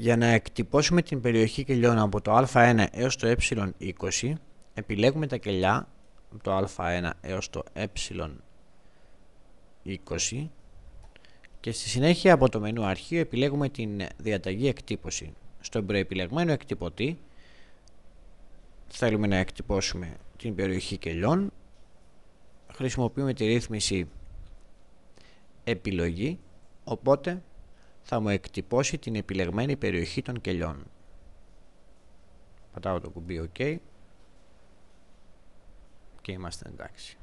Για να εκτυπώσουμε την περιοχή κελιών από το α1 έως το ε20, επιλέγουμε τα κελιά από το α1 έως το ε20 και στη συνέχεια από το μενού αρχείο επιλέγουμε την διαταγή εκτύπωση. Στον προεπιλεγμένο εκτυπωτή θέλουμε να εκτυπώσουμε την περιοχή κελιών. Χρησιμοποιούμε τη ρύθμιση επιλογή, οπότε θα μου εκτυπώσει την επιλεγμένη περιοχή των κελιών. Πατάω το κουμπί OK και είμαστε εντάξει.